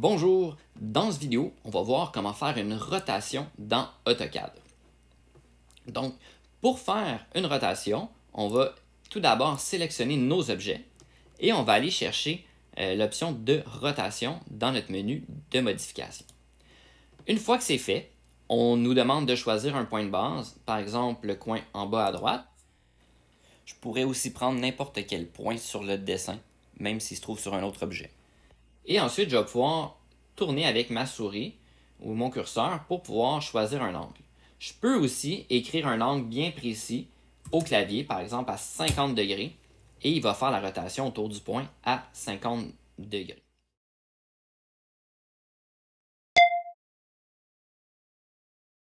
Bonjour, dans cette vidéo, on va voir comment faire une rotation dans AutoCAD. Donc, pour faire une rotation, on va tout d'abord sélectionner nos objets et on va aller chercher euh, l'option de rotation dans notre menu de modification. Une fois que c'est fait, on nous demande de choisir un point de base, par exemple le coin en bas à droite. Je pourrais aussi prendre n'importe quel point sur le dessin, même s'il se trouve sur un autre objet. Et ensuite, je vais pouvoir tourner avec ma souris ou mon curseur pour pouvoir choisir un angle. Je peux aussi écrire un angle bien précis au clavier, par exemple à 50 degrés, et il va faire la rotation autour du point à 50 degrés.